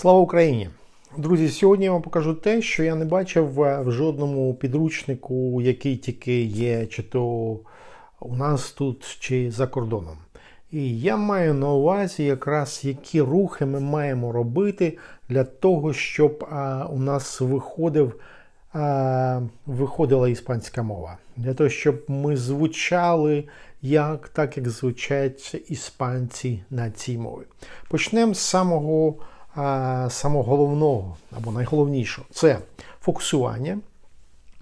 Слава Україні! Друзі, сьогодні я вам покажу те, що я не бачив е, в жодному підручнику, який тільки є, чи то у нас тут, чи за кордоном. І я маю на увазі, якраз які рухи ми маємо робити для того, щоб а, е, у нас виходив, а, е, виходила іспанська мова. Для того, щоб ми звучали як так, як звучать іспанці на цій мові. Почнемо з самого самого головного або найголовнішого це фокусування.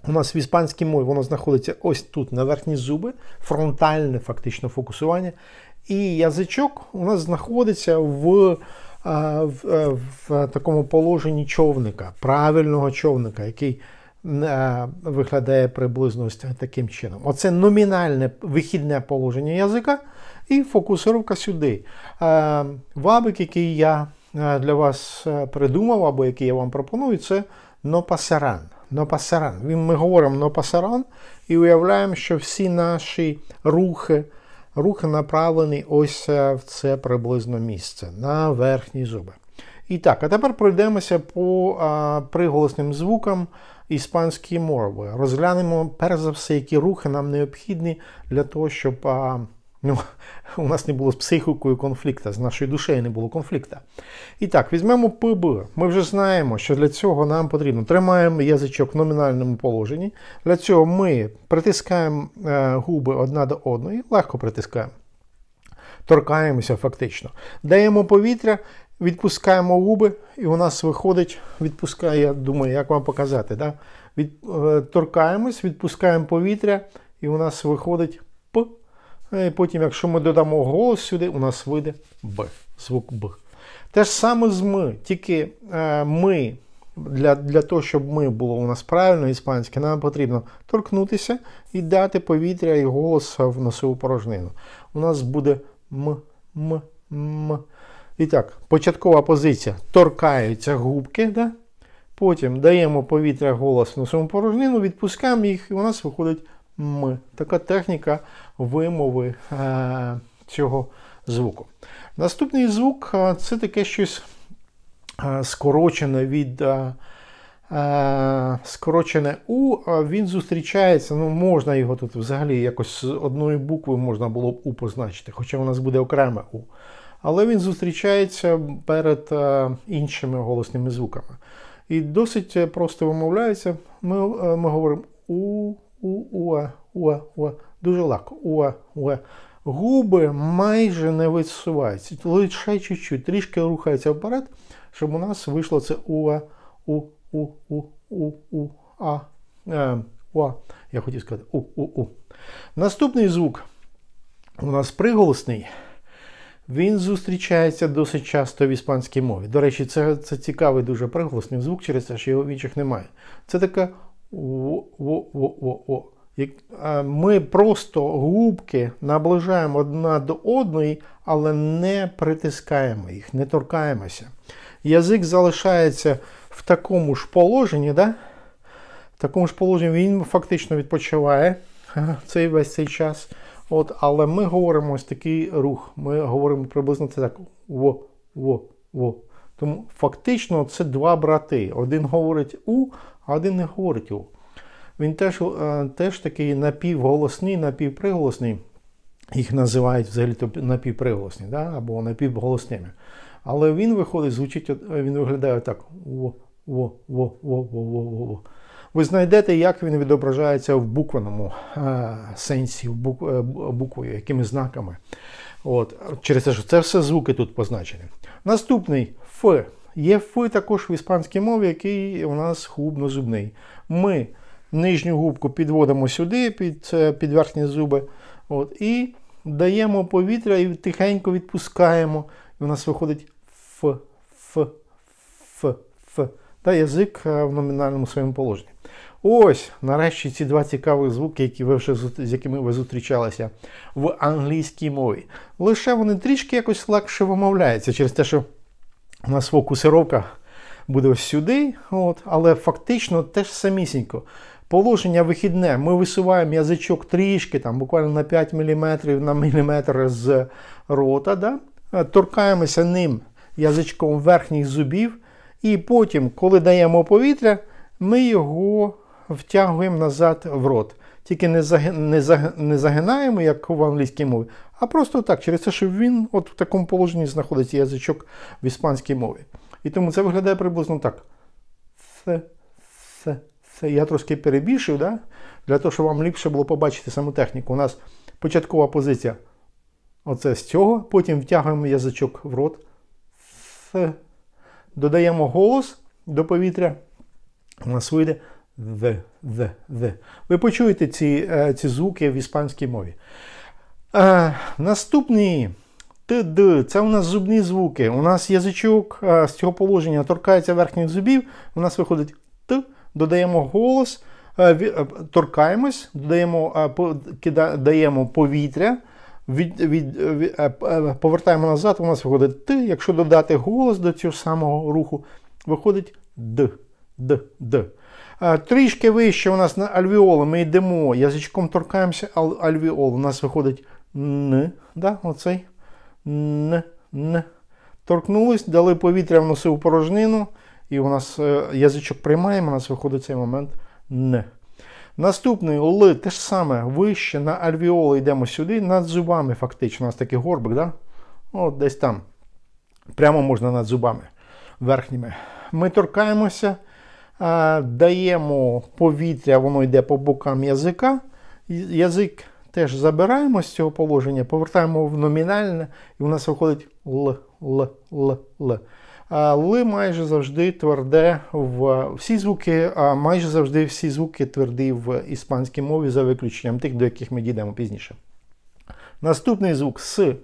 У нас в іспанській мові воно знаходиться ось тут, на верхні зуби, фронтальне фактично фокусування. І язичок у нас знаходиться в в, е, в такому положенні човника, правильного човника, який е, виглядає приблизно ось таким чином. Оце номінальне вихідне положення язика і фокусировка сюди. Е, вабик, який я Е, для вас е, придумав, або який я вам пропоную, це нопасаран. Нопасаран. Ми говоримо нопасаран і уявляємо, що всі наші рухи. Рухи направлені ось е, в це приблизно місце на верхні зуби. І так, а тепер пройдемося по а, приголосним звукам іспанської мови. Розглянемо, перш за все, які рухи нам необхідні для того, щоб а, Ну, У нас не було з психікою конфлікта, з нашою душею не було конфлікту. І так, візьмемо ПБ. Ми вже знаємо, що для цього нам потрібно тримаємо язичок в номінальному положенні. Для цього ми притискаємо е, губи одна до одної, легко притискаємо. Торкаємося фактично. Даємо повітря, відпускаємо губи, і у нас виходить, відпускає, я думаю, як вам показати. да? Від, е, Торкаємось, відпускаємо повітря, і у нас виходить. Е, і потім, якщо ми додамо голос сюди, у нас вийде Б, звук Б. Те ж саме з ми, тільки е, ми, для для того, щоб ми було у нас правильно іспанське, нам потрібно торкнутися і дати повітря і голос в носову порожнину. У нас буде М, М, М. І так, початкова позиція. Торкаються губки. Да? Потім даємо повітря голос в носову порожнину, відпускаємо їх, і у нас виходить М. Така техніка вимови е, цього звуку. Наступний звук е, це таке щось е, скорочене від е, скорочене У, він зустрічається. Ну, можна його тут взагалі якось з одної букви можна було б У позначити, хоча у нас буде окреме У. Але він зустрічається перед іншими голосними звуками. І досить просто вимовляється. Ми, ми говоримо У у-у-у-у. Дуже легко. у у Губи майже не висуваються. Лише чуть-чуть, трішки рухається вперед, щоб у нас вийшло це у-у-у-у-у-а. Е, Уа. Я хотів сказати у-у-у. Наступний звук у нас приголосний. Він зустрічається досить часто в іспанській мові. До речі, це це цікавий дуже приголосний звук, через те, що його в інших немає. Це така о, о, о, о, Ми просто губки наближаємо одна до одної, але не притискаємо їх, не торкаємося. Язик залишається в такому ж положенні. да? В такому ж положенні він фактично відпочиває цей весь цей час. От, Але ми говоримо ось такий рух. Ми говоримо приблизно це так: во, во, во. Тому фактично це два брати. Один говорить У, а один не говорить його. Він теж е, теж такий напівголосний, напівприголосний, їх називають взагалі напівприголосні, да? або напівголосними. Але він виходить, звучить, е, він виглядає так: во-во-во-во-во-во-во. Ви знайдете, як він відображається в буквеному е, сенсі, буквою, якими знаками. От, Через те, що це все звуки тут позначені. Наступний Ф. Є Ф також в іспанській мові, який у нас губно-зубний. Ми нижню губку підводимо сюди, під е, під верхні зуби. от, І даємо повітря і тихенько відпускаємо. І у нас виходить Ф, Ф, Ф, Ф. Та язик е, в номінальному своєму положенні. Ось, нарешті, ці два цікаві звуки, які ви вже, з якими ви зустрічалися в англійській мові. Лише вони трішки якось легше вимовляються через те, що у нас фокусировка буде ось сюди, от, але фактично теж самісінько. Положення вихідне. Ми висуваємо язичок трішки, там, буквально на 5 мм на міліметр з рота. Да? Е, торкаємося ним язичком верхніх зубів. І потім, коли даємо повітря, ми його втягуємо назад в рот. Тільки не не, загинаємо, як в англійській мові, а просто так, через те, що він от в такому положенні знаходиться язичок в іспанській мові. І тому це виглядає приблизно так. Це, це, це. Я трошки перебільшив, да? для того, щоб вам ліпше було побачити саму техніку. У нас початкова позиція оце з цього, потім втягуємо язичок в рот, це. додаємо голос до повітря. У нас вийде the, the, the. Ви почуєте ці е, ці звуки в іспанській мові. А, е, Наступний ТД це у нас зубні звуки. У нас язичок е, з цього положення торкається верхніх зубів. У нас виходить Т, додаємо голос, торкаємось, додаємо даємо повітря, від, від, від, повертаємо назад, у нас виходить Т. Якщо додати голос до цього самого руху, виходить Д. Д, Д. Трішки вище у нас на альвіоли ми йдемо, язичком торкаємося, альвіол. У нас виходить Н. да, оцей Н. Н. Торкнулись, дали повітря в носи порожнину. І у нас е, язичок приймаємо, у нас виходить цей момент Н. Наступний Л те ж саме вище на альвіоли йдемо сюди, над зубами, фактично. У нас такий горбик, да? От десь там. Прямо можна над зубами верхніми. Ми торкаємося. Даємо повітря, воно йде по бокам язика. Язик теж забираємо з цього положення, повертаємо в номінальне, і у нас виходить Л, Л, Л, Л. Л майже завжди тверде в всі звуки, а майже завжди всі звуки тверді в іспанській мові за виключенням тих, до яких ми дійдемо пізніше. Наступний звук С.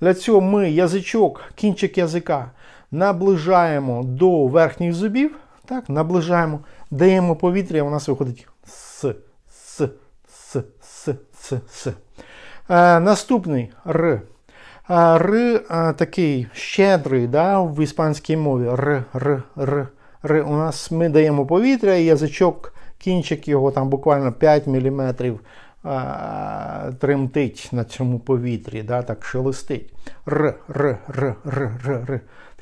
Для цього ми язичок, кінчик язика наближаємо до верхніх зубів. Так, наближаємо, даємо повітря, і у нас виходить С, С, С, С, С, С. Е, наступний Р. Е, Р е, такий щедрий да, в іспанській мові. Р, Р, Р, Р. У нас ми даємо повітря і язичок, кінчик його там буквально 5 мм е, тремтить на цьому повітрі, да, так шелестить. Р, Р, Р, Р, Р, Р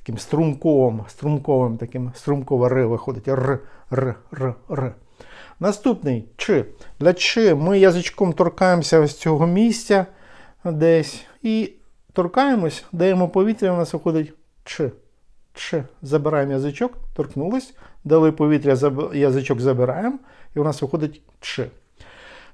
таким струмковим, струмковим таким струмково р виходить р, р, р, р. Наступний Ч. Для Ч ми язичком торкаємося з цього місця десь. І торкаємось, даємо повітря, у нас виходить Ч. Ч. Забираємо язичок, торкнулись, дали повітря, язичок забираємо, і у нас виходить Ч.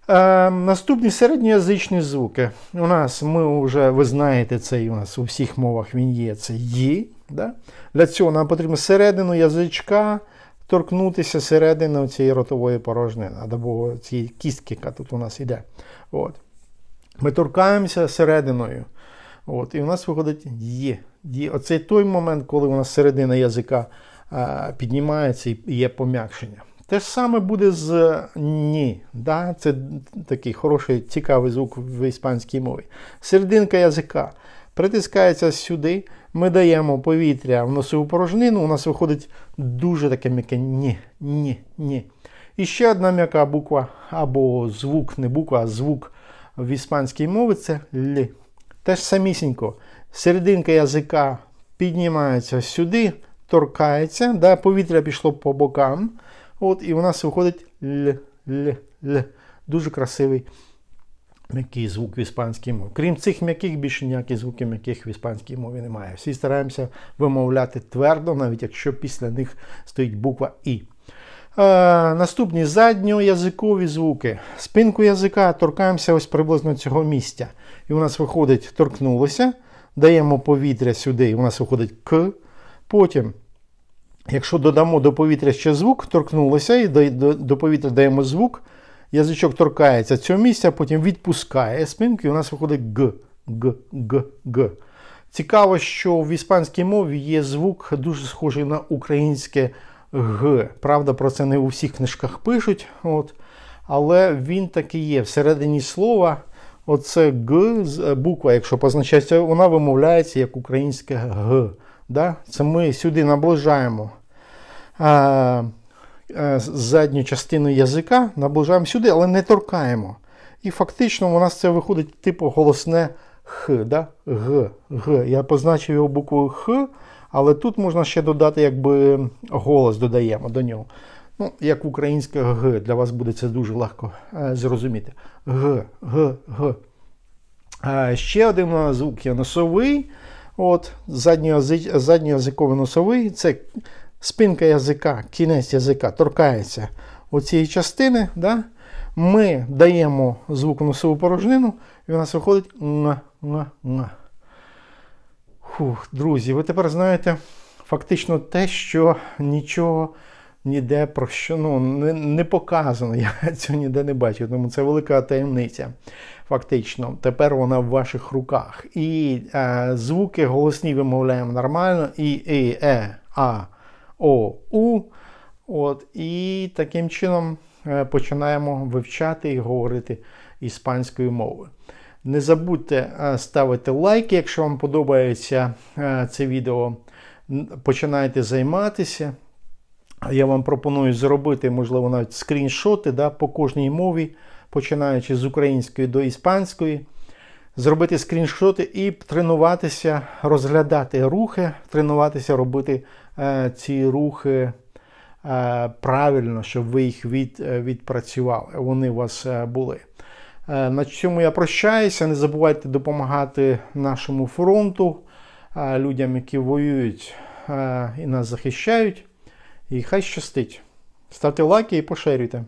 Е, Наступні середньоязичні звуки. У нас ми вже, ви знаєте, цей у нас у всіх мовах він є це Ї. Да? Для цього нам потрібно середину язичка торкнутися середини цієї ротової порожнини, або цієї кістки, яка тут у нас йде. От. Ми торкаємося серединою. От, І у нас виходить є. Оце той момент, коли у нас середина язика а, е, піднімається і є пом'якшення. Те ж саме буде з ні. Да? Це такий хороший цікавий звук в іспанській мові. Серединка язика притискається сюди. Ми даємо повітря в носову порожнину. У нас виходить дуже таке м'яке ні, ні, ні. І ще одна м'яка буква, або звук, не буква, а звук в іспанській мові це лі. Теж самісінько. Серединка язика піднімається сюди, торкається, да, повітря пішло по бокам. От, І у нас виходить л-л-л. Дуже красивий м'який звук в іспанській мові. Крім цих м'яких, більше ніяких звуків м'яких в іспанській мові немає. Всі стараємося вимовляти твердо, навіть якщо після них стоїть буква І. Е, Наступні задньоязикові звуки. Спинку язика торкаємося ось приблизно цього місця. І у нас виходить торкнулося, даємо повітря сюди, і у нас виходить К. Потім Якщо додамо до повітря ще звук, торкнулося і до повітря даємо звук, язичок торкається цього місця, потім відпускає спинку і у нас виходить г, г, г, г. Цікаво, що в іспанській мові є звук дуже схожий на українське г. Правда, про це не у всіх книжках пишуть, От. але він таки є. Всередині слова, оце г е, буква, якщо позначається, вона вимовляється як українське г. Да? Це ми сюди наближаємо а, а, е, задню частину язика, наближаємо сюди, але не торкаємо. І фактично у нас це виходить типу голосне Х. да? Г, Г. Я позначив його буквою Х, але тут можна ще додати, якби голос додаємо до нього. Ну, Як в українське Г, для вас буде це дуже легко е, зрозуміти. Г, Г, Г. Е, ще один звук є носовий. От, Задньоязиково-носовий це спинка язика, кінець язика торкається оцієї частини. Да? Ми даємо звук носову порожнину, і в нас виходить. Фух, Друзі, ви тепер знаєте фактично те, що нічого ніде про що ну, не, не показано. Я цього ніде не бачу, Тому це велика таємниця. Фактично, тепер вона в ваших руках. І е, звуки голосні вимовляємо нормально. І, і, е, а, о, у. От, І таким чином е, починаємо вивчати і говорити іспанською мовою. Не забудьте е, ставити лайк, якщо вам подобається е, це відео. Починайте займатися. Я вам пропоную зробити, можливо, навіть скріншоти да, по кожній мові, починаючи з української до іспанської. Зробити скріншоти і тренуватися, розглядати рухи, тренуватися, робити е, ці рухи е, правильно, щоб ви їх від, е, відпрацювали. Вони у вас е, були. Е, на цьому я прощаюся. Не забувайте допомагати нашому фронту, е, людям, які воюють е, і нас захищають. І хай щастить. Ставте лайки і поширюйте.